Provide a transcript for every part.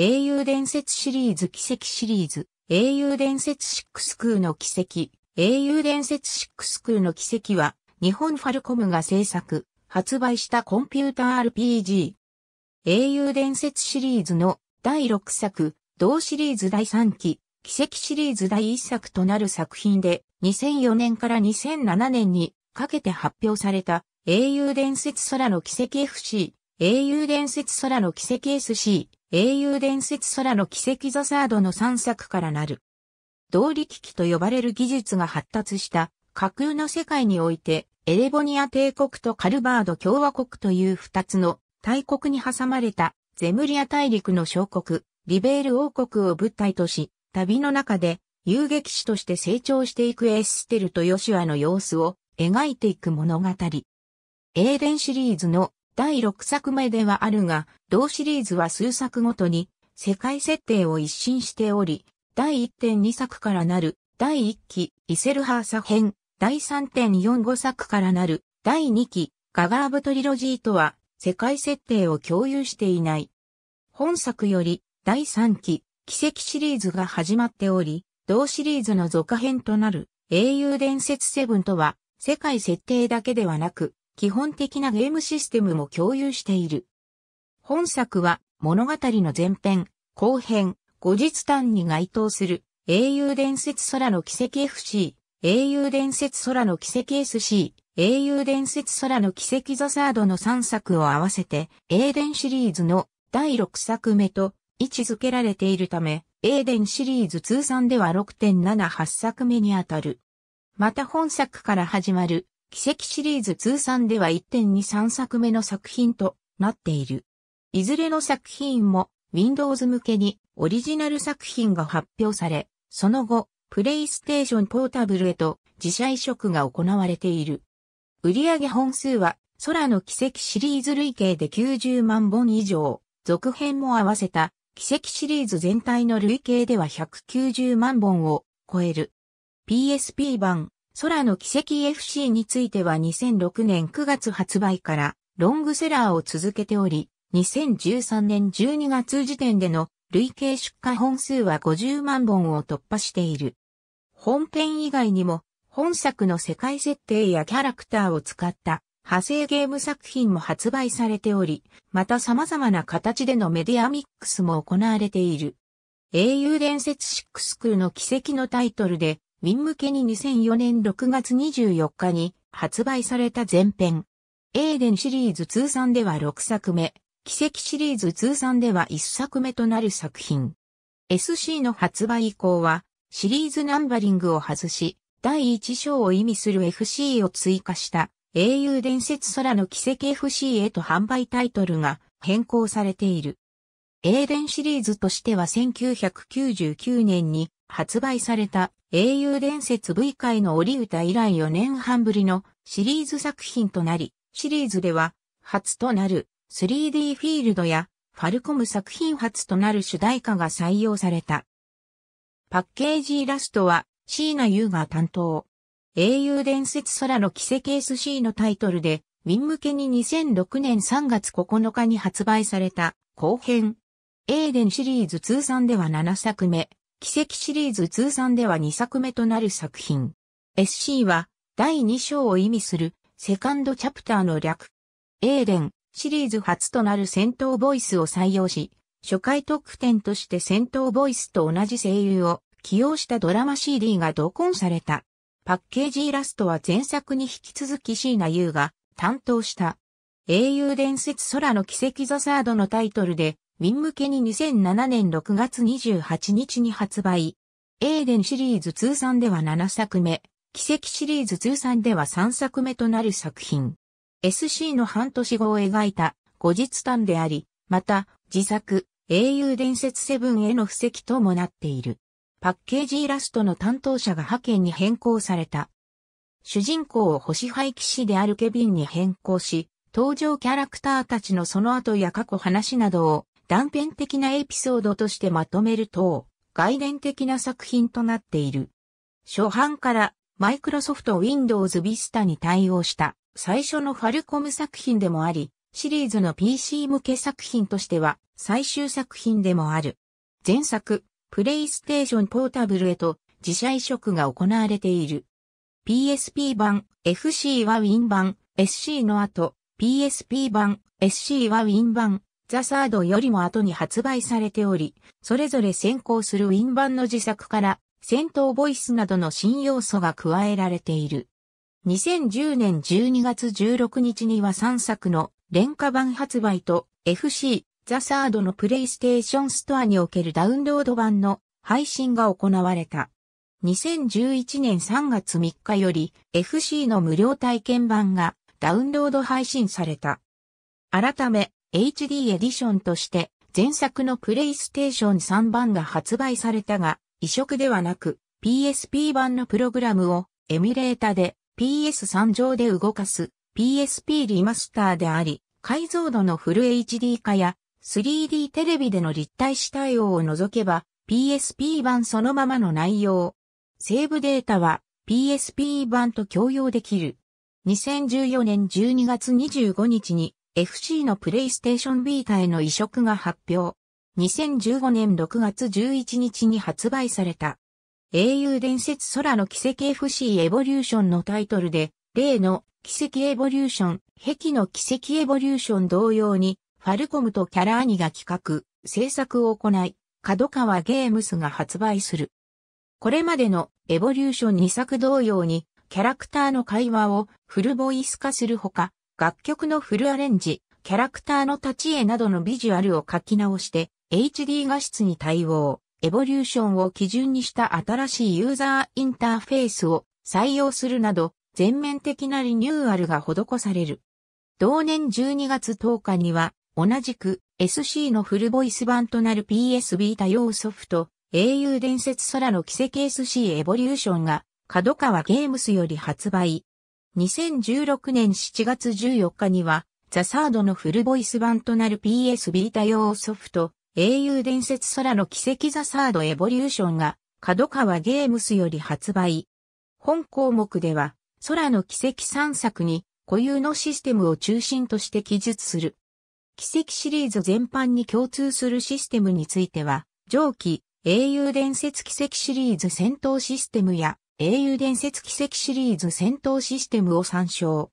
英雄伝説シリーズ奇跡シリーズ、英雄伝説シックスクーの奇跡、英雄伝説シックスクーの奇跡は、日本ファルコムが制作、発売したコンピューター RPG。英雄伝説シリーズの第6作、同シリーズ第3期、奇跡シリーズ第1作となる作品で、2004年から2007年にかけて発表された、英雄伝説空の奇跡 FC、英雄伝説空の奇跡 SC、英雄伝説空の奇跡ザサードの3作からなる。動力機と呼ばれる技術が発達した架空の世界において、エレボニア帝国とカルバード共和国という2つの大国に挟まれたゼムリア大陸の小国、リベール王国を物体とし、旅の中で遊撃士として成長していくエステルとヨシュアの様子を描いていく物語。エーデンシリーズの第6作目ではあるが、同シリーズは数作ごとに世界設定を一新しており、第1.2作からなる第1期イセルハーサ編、第3.45作からなる第2期ガガーブトリロジーとは世界設定を共有していない。本作より第3期奇跡シリーズが始まっており、同シリーズの続編となる英雄伝説セブンとは世界設定だけではなく基本的なゲームシステムも共有している。本作は物語の前編、後編、後日談に該当する英雄伝説空の奇跡 FC、英雄伝説空の奇跡 SC、英雄伝説空の奇跡ザサードの3作を合わせて、英伝シリーズの第6作目と位置づけられているため、英伝シリーズ通算では6.78作目にあたる。また本作から始まる奇跡シリーズ通算では1.23作目の作品となっている。いずれの作品も Windows 向けにオリジナル作品が発表され、その後、プレイステーションポータブルへと自社移植が行われている。売上本数は空の奇跡シリーズ累計で90万本以上、続編も合わせた奇跡シリーズ全体の累計では190万本を超える。PSP 版、空の奇跡 FC については2006年9月発売からロングセラーを続けており、2013年12月時点での累計出荷本数は50万本を突破している。本編以外にも本作の世界設定やキャラクターを使った派生ゲーム作品も発売されており、また様々な形でのメディアミックスも行われている。英雄伝説シックスクーの奇跡のタイトルで民向けに2004年6月24日に発売された前編。エーデンシリーズ通算では6作目、奇跡シリーズ通算では1作目となる作品。SC の発売以降は、シリーズナンバリングを外し、第1章を意味する FC を追加した英雄伝説空の奇跡 FC へと販売タイトルが変更されている。エーデンシリーズとしては1999年に発売された英雄伝説 V 回の折歌以来4年半ぶりのシリーズ作品となり、シリーズでは初となる 3D フィールドやファルコム作品初となる主題歌が採用された。パッケージイラストは椎名優が担当。英雄伝説空の奇跡 SC のタイトルで、ウィン向けに2006年3月9日に発売された後編。エーデンシリーズ通算では7作目。奇跡シリーズ通算では2作目となる作品。SC は第2章を意味するセカンドチャプターの略。エーレンシリーズ初となる戦闘ボイスを採用し、初回特典として戦闘ボイスと同じ声優を起用したドラマ CD が同梱された。パッケージイラストは前作に引き続き椎名優が担当した。英雄伝説空の奇跡ザサードのタイトルで民向けに2007年6月28日に発売。エーデンシリーズ通算では7作目、奇跡シリーズ通算では3作目となる作品。SC の半年後を描いた後日譚であり、また自作英雄伝説セブンへの布石ともなっている。パッケージイラストの担当者が派遣に変更された。主人公を星廃騎士であるケビンに変更し、登場キャラクターたちのその後や過去話などを断片的なエピソードとしてまとめると、概念的な作品となっている。初版からマイクロソフト Windows Vista に対応した最初のファルコム作品でもあり、シリーズの PC 向け作品としては最終作品でもある。前作、プレイステーションポータブルへと自社移植が行われている。PSP 版、FC は Win 版、SC の後、PSP 版、SC は Win 版、ザ・サードよりも後に発売されており、それぞれ先行するウィン版の自作から戦闘ボイスなどの新要素が加えられている。2010年12月16日には3作の廉価版発売と FC ザ・サードのプレイステーションストアにおけるダウンロード版の配信が行われた。2011年3月3日より FC の無料体験版がダウンロード配信された。改め、HD エディションとして前作のプレイステーション3版が発売されたが、移植ではなく PSP 版のプログラムをエミュレータで PS3 上で動かす PSP リマスターであり、解像度のフル HD 化や 3D テレビでの立体視対応を除けば PSP 版そのままの内容。セーブデータは PSP 版と共用できる。2014年12月25日に FC のプレイステーションビータへの移植が発表。2015年6月11日に発売された。英雄伝説空の奇跡 FC エボリューションのタイトルで、例の奇跡エボリューション、壁の奇跡エボリューション同様に、ファルコムとキャラアニが企画、制作を行い、角川ゲームスが発売する。これまでのエボリューション2作同様に、キャラクターの会話をフルボイス化するほか、楽曲のフルアレンジ、キャラクターの立ち絵などのビジュアルを書き直して、HD 画質に対応、エボリューションを基準にした新しいユーザーインターフェースを採用するなど、全面的なリニューアルが施される。同年12月10日には、同じく SC のフルボイス版となる PSB 多用ソフト、英雄伝説空の奇跡 SC エボリューションが、角川ゲームスより発売、2016年7月14日には、ザ・サードのフルボイス版となる PS ビータ用ソフト、英雄伝説空の奇跡ザ・サード・エボリューションが、角川ゲームスより発売。本項目では、空の奇跡3作に、固有のシステムを中心として記述する。奇跡シリーズ全般に共通するシステムについては、上記、英雄伝説奇跡シリーズ戦闘システムや、英雄伝説奇跡シリーズ戦闘システムを参照。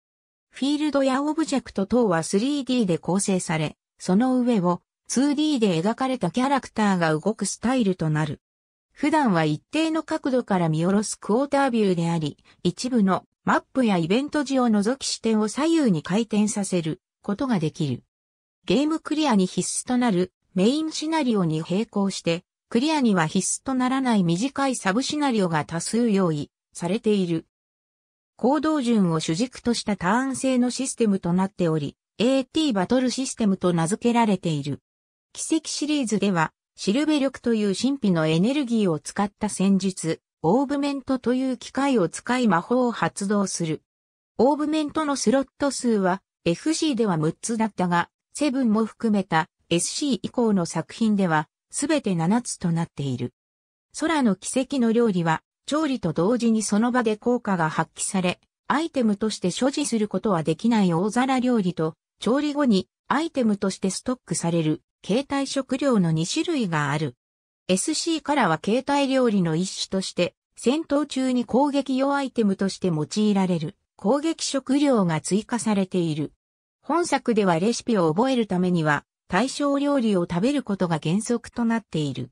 フィールドやオブジェクト等は 3D で構成され、その上を 2D で描かれたキャラクターが動くスタイルとなる。普段は一定の角度から見下ろすクォータービューであり、一部のマップやイベント時を除き視点を左右に回転させることができる。ゲームクリアに必須となるメインシナリオに並行してクリアには必須とならない短いサブシナリオが多数用意されている。行動順を主軸としたターン制のシステムとなっており、AT バトルシステムと名付けられている。奇跡シリーズでは、シルベ力という神秘のエネルギーを使った戦術、オーブメントという機械を使い魔法を発動する。オーブメントのスロット数は FC では6つだったが、セブンも含めた SC 以降の作品ではすべて7つとなっている。空の奇跡の料理は、調理と同時にその場で効果が発揮され、アイテムとして所持することはできない大皿料理と、調理後にアイテムとしてストックされる、携帯食料の2種類がある。SC からは携帯料理の一種として、戦闘中に攻撃用アイテムとして用いられる、攻撃食料が追加されている。本作ではレシピを覚えるためには、対象料理を食べることが原則となっている。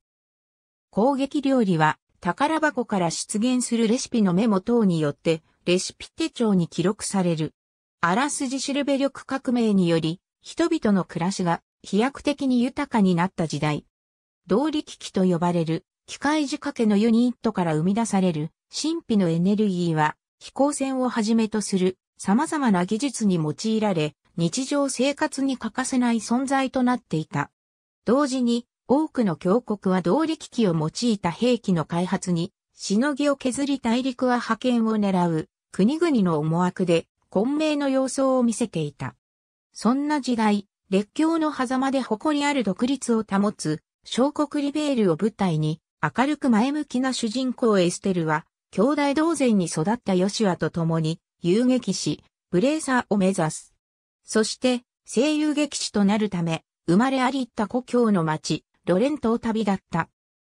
攻撃料理は宝箱から出現するレシピのメモ等によってレシピ手帳に記録される。あらすじしるべ力革命により人々の暮らしが飛躍的に豊かになった時代。動力機器と呼ばれる機械仕掛けのユニットから生み出される神秘のエネルギーは飛行船をはじめとする様々な技術に用いられ日常生活に欠かせない存在となっていた。同時に、多くの強国は動力機を用いた兵器の開発に、しのぎを削り大陸は覇権を狙う、国々の思惑で、混迷の様相を見せていた。そんな時代、列強の狭間で誇りある独立を保つ、小国リベールを舞台に、明るく前向きな主人公エステルは、兄弟同然に育ったヨシュアと共に、遊撃し、ブレーサーを目指す。そして、声優劇地となるため、生まれありった故郷の町、ロレントを旅立った。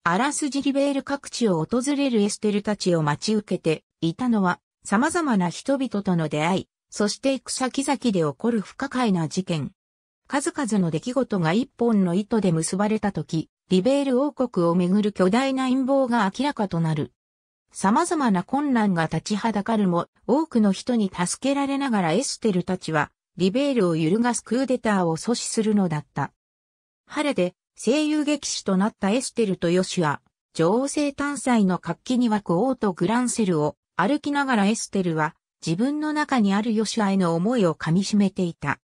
あらすじリベール各地を訪れるエステルたちを待ち受けていたのは、様々な人々との出会い、そして行く先々で起こる不可解な事件。数々の出来事が一本の糸で結ばれた時、リベール王国をめぐる巨大な陰謀が明らかとなる。様々な困難が立ちはだかるも、多くの人に助けられながらエステルたちは、リベールを揺るがすクーデターを阻止するのだった。晴れで声優劇師となったエステルとヨシュア、女王生単祭の活気に湧く王とグランセルを歩きながらエステルは自分の中にあるヨシュアへの思いを噛み締めていた。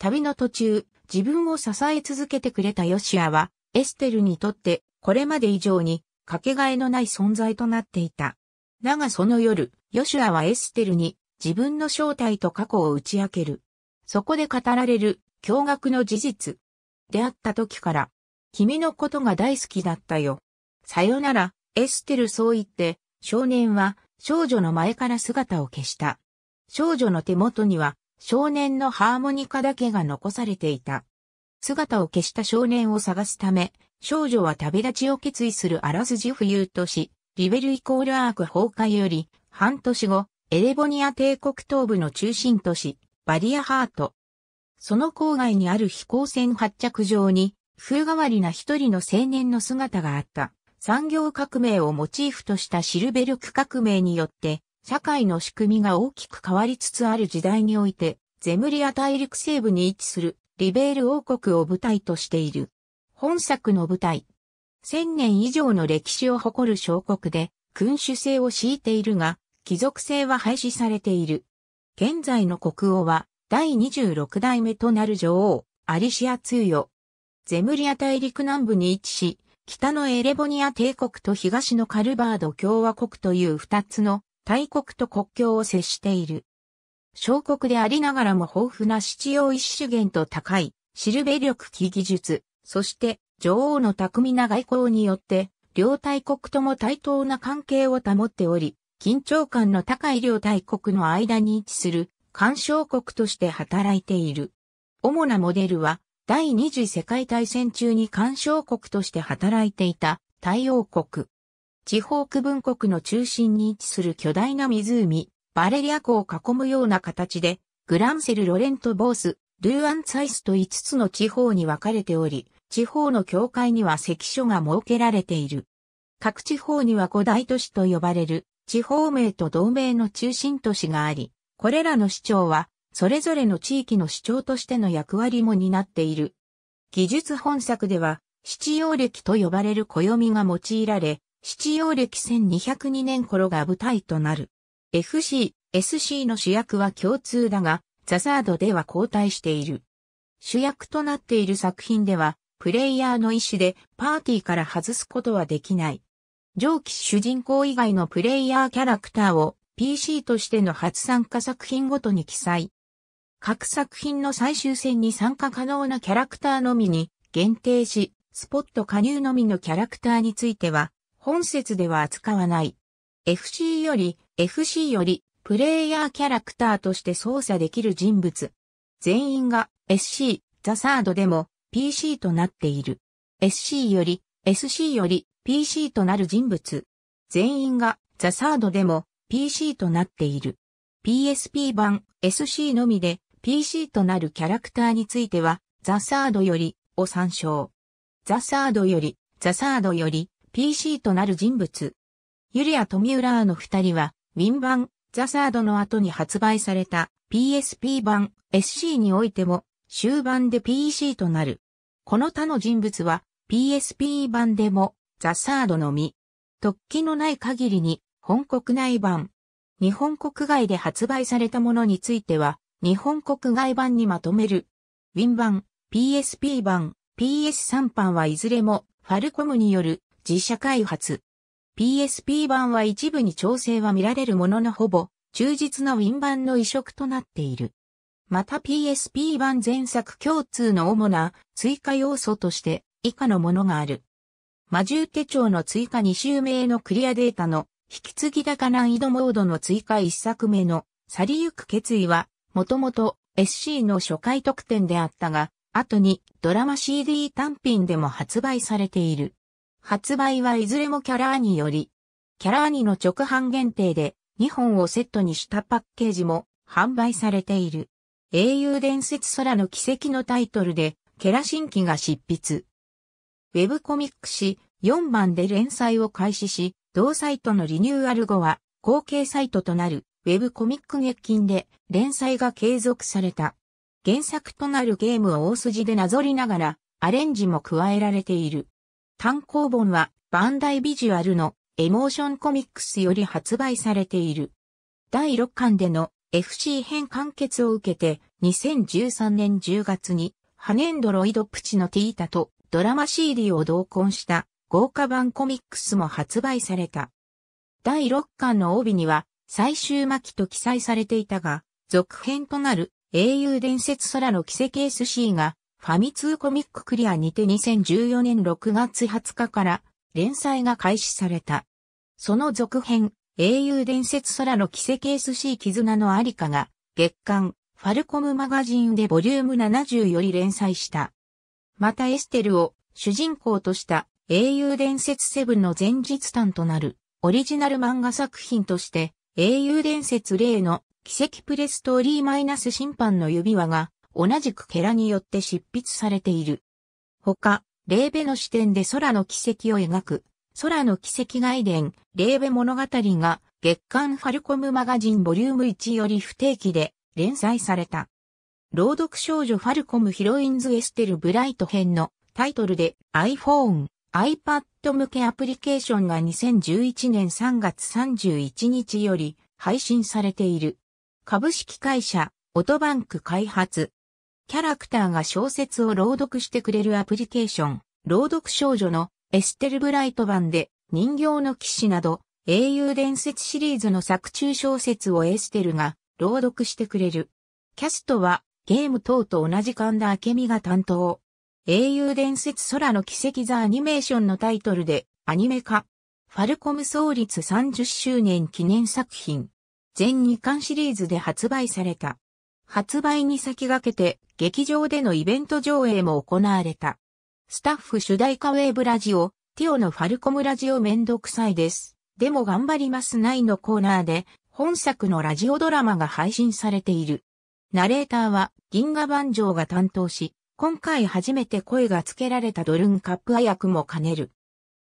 旅の途中、自分を支え続けてくれたヨシュアは、エステルにとってこれまで以上にかけがえのない存在となっていた。だがその夜、ヨシュアはエステルに自分の正体と過去を打ち明ける。そこで語られる驚愕の事実。出会った時から、君のことが大好きだったよ。さよなら、エステルそう言って、少年は少女の前から姿を消した。少女の手元には少年のハーモニカだけが残されていた。姿を消した少年を探すため、少女は旅立ちを決意するあらすじ浮遊都市、リベルイコールアーク崩壊より、半年後、エレボニア帝国東部の中心都市、バリアハート。その郊外にある飛行船発着場に、風変わりな一人の青年の姿があった。産業革命をモチーフとしたシルベルク革命によって、社会の仕組みが大きく変わりつつある時代において、ゼムリア大陸西部に位置するリベール王国を舞台としている。本作の舞台。千年以上の歴史を誇る小国で、君主制を敷いているが、貴族制は廃止されている。現在の国王は、第26代目となる女王、アリシア通与。ゼムリア大陸南部に位置し、北のエレボニア帝国と東のカルバード共和国という二つの大国と国境を接している。小国でありながらも豊富な七用一資源と高い、シルベ力機技術、そして女王の巧みな外交によって、両大国とも対等な関係を保っており、緊張感の高い両大国の間に位置する干渉国として働いている。主なモデルは、第二次世界大戦中に干渉国として働いていた太陽国。地方区分国の中心に位置する巨大な湖、バレリア湖を囲むような形で、グランセル・ロレント・ボース、ルーアン・ツァイスと5つの地方に分かれており、地方の境界には関所が設けられている。各地方には古代都市と呼ばれる地方名と同名の中心都市があり、これらの市長は、それぞれの地域の市長としての役割も担っている。技術本作では、七曜暦と呼ばれる暦が用いられ、七曜暦1202年頃が舞台となる。FC、SC の主役は共通だが、ザザードでは交代している。主役となっている作品では、プレイヤーの意思でパーティーから外すことはできない。上記主人公以外のプレイヤーキャラクターを PC としての初参加作品ごとに記載。各作品の最終戦に参加可能なキャラクターのみに限定し、スポット加入のみのキャラクターについては、本説では扱わない。FC より、FC より、プレイヤーキャラクターとして操作できる人物。全員が SC、ザサードでも PC となっている。SC より、SC より、PC となる人物。全員がザサードでも PC となっている。PSP 版 SC のみで PC となるキャラクターについてはザサードよりを参照。ザサードより、ザサードより PC となる人物。ユリア・トミウラーの二人は、ウィン版、ザサードの後に発売された PSP 版 SC においても終盤で PC となる。この他の人物は PSP 版でもザサードのみ。突起のない限りに、本国内版。日本国外で発売されたものについては、日本国外版にまとめる。Win 版、PSP 版、PS3 版はいずれも、ファルコムによる自社開発。PSP 版は一部に調整は見られるもののほぼ、忠実な Win 版の移植となっている。また PSP 版前作共通の主な追加要素として以下のものがある。魔獣手帳の追加2周目へのクリアデータの引き継ぎ高難易度モードの追加1作目の去りゆく決意は、もともと SC の初回特典であったが、後にドラマ CD 単品でも発売されている。発売はいずれもキャラアニより、キャラアニの直販限定で2本をセットにしたパッケージも販売されている。英雄伝説空の奇跡のタイトルで、ケラ新規が執筆。ウェブコミック誌、4番で連載を開始し、同サイトのリニューアル後は、後継サイトとなる、ウェブコミック月金で、連載が継続された。原作となるゲームを大筋でなぞりながら、アレンジも加えられている。単行本は、バンダイビジュアルの、エモーションコミックスより発売されている。第6巻での FC 編完結を受けて、2013年10月に、ハネンドロイドプチのティータとドラマ CD を同梱した豪華版コミックスも発売された。第6巻の帯には最終巻と記載されていたが、続編となる英雄伝説空の奇跡 SC がファミ通コミッククリアにて2014年6月20日から連載が開始された。その続編、英雄伝説空の奇跡 SC 絆のありかが月刊ファルコムマガジンでボリューム70より連載した。またエステルを主人公とした英雄伝説セブンの前日譚となるオリジナル漫画作品として英雄伝説例の奇跡プレストーリーマイナス審判の指輪が同じくケラによって執筆されている。他、レーベの視点で空の奇跡を描く空の奇跡外伝レーベ物語が月刊ファルコムマガジンボリューム1より不定期で連載された。朗読少女ファルコムヒロインズエステルブライト編のタイトルで iPhone iPad 向けアプリケーションが2011年3月31日より配信されている。株式会社、オトバンク開発。キャラクターが小説を朗読してくれるアプリケーション、朗読少女のエステルブライト版で人形の騎士など英雄伝説シリーズの作中小説をエステルが朗読してくれる。キャストはゲーム等と同じ神田明美が担当。英雄伝説空の奇跡ザアニメーションのタイトルでアニメ化。ファルコム創立30周年記念作品。全2巻シリーズで発売された。発売に先駆けて劇場でのイベント上映も行われた。スタッフ主題歌ウェーブラジオ、ティオのファルコムラジオめんどくさいです。でも頑張りますないのコーナーで本作のラジオドラマが配信されている。ナレーターは銀河万丈が担当し、今回初めて声が付けられたドルンカップア役も兼ねる。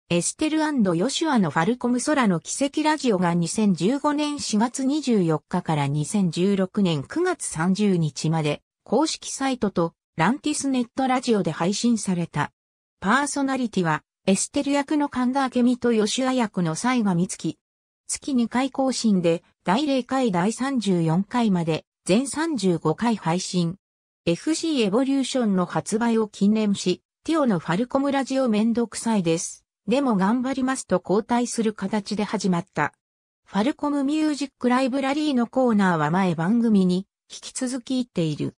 エステルヨシュアのファルコム空の奇跡ラジオが2015年4月24日から2016年9月30日まで公式サイトとランティスネットラジオで配信された。パーソナリティはエステル役の神田明美とヨシュア役の西賀美月。月2回更新で第0回第34回まで全35回配信。FC エボリューションの発売を記念し、ティオのファルコムラジオめんどくさいです。でも頑張りますと交代する形で始まった。ファルコムミュージックライブラリーのコーナーは前番組に引き続き言っている。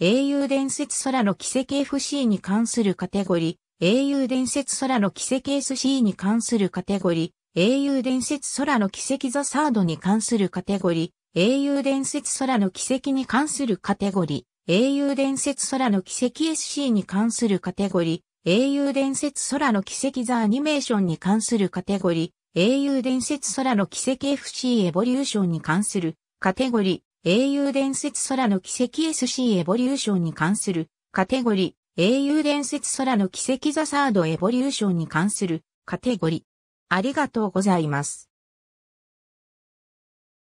英雄伝説空の奇跡 FC に関するカテゴリー、英雄伝説空の奇跡 SC に関するカテゴリー、英雄伝説空の奇跡ザサードに関するカテゴリー、英雄伝説空の奇跡に関するカテゴリ英雄伝説空の奇跡 SC に関するカテゴリー、英雄伝説空の奇跡ザアニメーションに関するカテゴリー、英雄伝説空の奇跡 FC エボリューションに関するカテゴリー、英雄伝説空の奇跡 SC エボリューションに関するカテゴリー、英雄伝説空の奇跡ザサードエボリューションに関するカテゴリー。ありがとうございます。